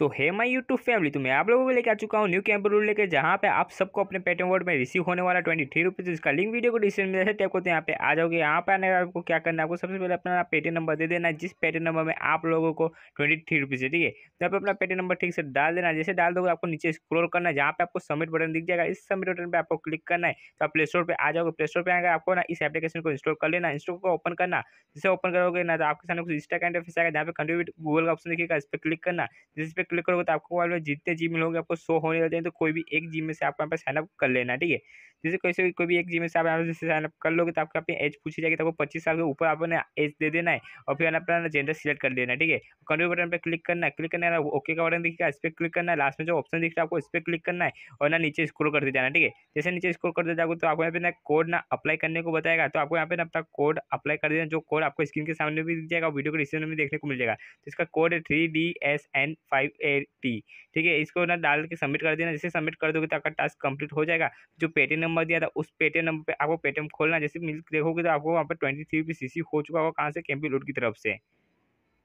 सो है my YouTube family तो मैं आप लोगों को लेकर आ चुका हूँ न्यू कैंपर रूल लेकर जहाँ पे आप सबको अपने पेटम वर्ड में रिसीव होने वाला ट्वेंटी थ्री रुपीज़ इसका लिंक वीडियो को डिस्क्रिप्शन में जैसे टैप करते यहाँ पे आ जाओगे यहाँ पे आने आपको क्या करना है आपको सबसे पहले अपना पेटी नंबर दे देना जिस पेटी नंबर में आप लोगों को ट्वेंटी थ्री रुपीज़ है ठीक है तो आप अपना पेटी नंबर ठीक से डाल देना जैसे डाल दोगे आपको नीचे स्क्रोल करना है जहाँ पे आपको सबमिट बटन दिख जाएगा इस सबमिट बटन पर आपको क्लिक करना है तो आप प्ले स्टोर पर आ जाओगे प्ले स्टोर पर आएगा आपको ना इस एप्लीकेशन को इंस्टॉल कर लेना इंस्टॉल को ओपन करना जैसे ओपन करोगे ना तो आपके सामने कुछ इंस्टाग्राम फिर आएगा जहाँ पे कंट्रीब्यूट गूगल का ऑप्शन दिखेगा इस पर क्लिक करना जिस पर क्लिक करोगे तो आपको वाले जितने जिम मिल आपको शो होने लगते हैं तो कोई भी एक जिम में से आप यहाँ पर साइनअप कर लेना ठीक है जैसे कैसे कोई भी एक जिम में से आप यहाँ से साइनअप कर लोगे तो आपके अपनी एज पूछी जाएगी तो आपको पच्चीस साल के ऊपर आपने एज दे देना है और फिर अपना जेंडर सिलेक्ट कर देना ठीक है कंट्रोल बटन पर क्लिक करना है क्लिक करना है ओके का बटन दिखेगा इस पर क्लिक करना है लास्ट में जो ऑप्शन दिख रहा है आपको इस पर क्लिक करना है और ना नीचे स्क्रोल कर दे जाना ठीक है जैसे नीचे स्क्रोल दे जाओ तो आपको यहाँ पे ना कोड ना अप्लाई करने को बताएगा तो आपको यहाँ पे ना अपना कोड अप्लाई कर देना जो कोड आपको स्क्रीन के सामने भी दिख जाएगा वीडियो के डिस्क्रिप्शन में देखने को मिल जाएगा तो इसका code three D S N five A T ठीक है इसको ना डाल के सबमिट कर देना जैसे सबमिट कर दोगे तो आपका टास्क कंप्लीट हो जाएगा जो पेटीएम नंबर दिया था उस पेटीएम नंबर पे आपको पेटीएम खोलना जैसे मिल देखोगे तो आपको वहाँ पर ट्वेंटी थ्री सी हो चुका होगा कहाँ से कैंपी रोड की तरफ से